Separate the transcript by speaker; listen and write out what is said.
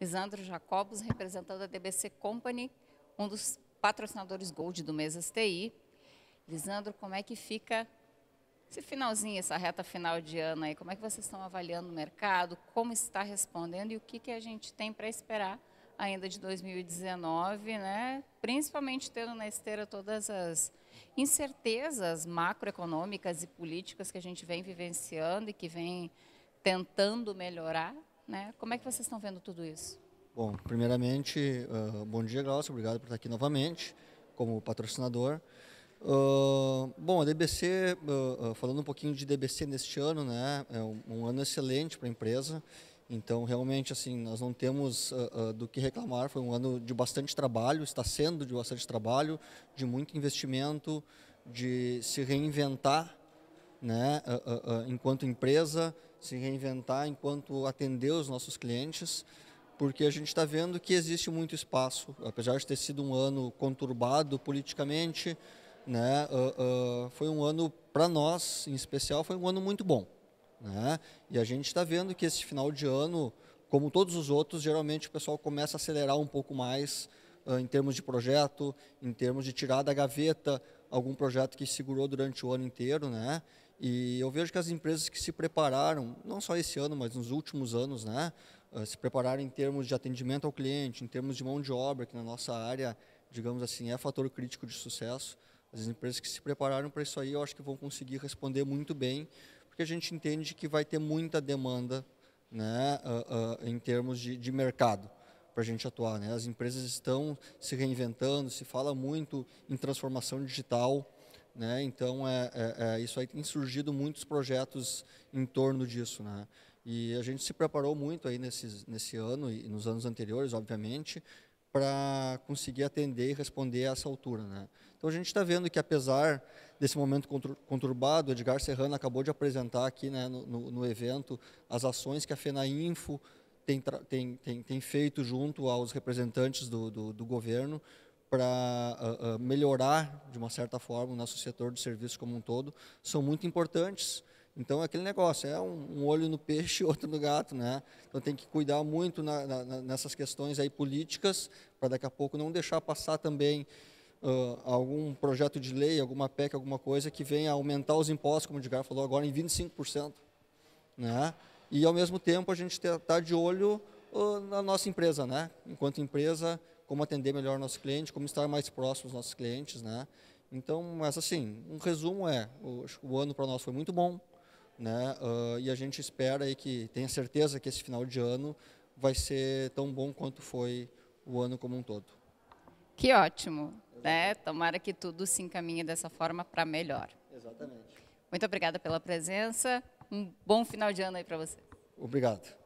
Speaker 1: Lisandro Jacobos, representando a DBC Company, um dos patrocinadores Gold do mês STI. Lisandro, como é que fica esse finalzinho, essa reta final de ano aí? Como é que vocês estão avaliando o mercado? Como está respondendo e o que, que a gente tem para esperar ainda de 2019, né? Principalmente tendo na esteira todas as incertezas macroeconômicas e políticas que a gente vem vivenciando e que vem tentando melhorar, né? Como é que vocês estão vendo tudo isso?
Speaker 2: Bom, primeiramente, uh, bom dia, Glaucio. Obrigado por estar aqui novamente como patrocinador. Uh, bom, a DBC, uh, ah, falando um pouquinho de DBC neste ano, né, é um, um ano excelente para a empresa. Então, realmente, assim, nós não temos uh, uh, do que reclamar. Foi um ano de bastante trabalho, está sendo de bastante trabalho, de muito investimento, de se reinventar né, uh, uh, enquanto empresa, se reinventar enquanto atender os nossos clientes, porque a gente está vendo que existe muito espaço, apesar de ter sido um ano conturbado politicamente, né, uh, foi um ano para nós, em especial, foi um ano muito bom, né? E a gente está vendo que esse final de ano, como todos os outros, geralmente o pessoal começa a acelerar um pouco mais em termos de projeto, em termos de tirar da gaveta algum projeto que segurou durante o ano inteiro, né? E eu vejo que as empresas que se prepararam, não só esse ano, mas nos últimos anos, né, eh, se prepararam em termos de atendimento ao cliente, em termos de mão de obra, que na nossa área, digamos assim, é fator crítico de sucesso. As empresas que se prepararam para isso aí, eu acho que vão conseguir responder muito bem, porque a gente entende que vai ter muita demanda né, uh, uh, em termos de, de mercado para a gente atuar. Né? As empresas estão se reinventando, se fala muito em transformação digital, né? Então, é, é, é, isso aí tem surgido muitos projetos em torno disso. Né? E a gente se preparou muito aí nesses, nesse ano e nos anos anteriores, obviamente, para conseguir atender e responder a essa altura. Né? Então a gente está vendo que apesar desse momento conturbado, Edgar Serrano acabou de apresentar aqui né, no, no, evento as ações que a FENAINFO tem, tem, tem, tem feito junto aos representantes do, do, do governo para uh, ah, uh, ah, melhorar, de uma certa forma, o nosso setor de serviços como um todo, são muito importantes. Então, é aquele negócio, é um, um olho no peixe e outro no gato. Né? Então, tem que cuidar muito na, na, nessas questões aí políticas, para daqui a pouco não deixar passar também Uh, algum projeto de lei, alguma PEC, alguma coisa que venha aumentar os impostos, como o Edgar falou agora, em 25%. Né? E, ao mesmo tempo, a gente está tá de olho uh, na nossa empresa, né? enquanto empresa, como atender melhor o nosso cliente, como estar mais próximo dos nossos clientes, né? Então, mas assim, um resumo é, o, o ano para nós foi muito bom, né? Uh, e a gente espera aí que tenha certeza que esse final de ano vai ser tão bom quanto foi o ano como um todo.
Speaker 1: Que ótimo, né? Tomara que tudo se encaminhe dessa forma para melhor. Exatamente. Muito obrigada pela presença. Um bom final de ano aí para você.
Speaker 2: Obrigado.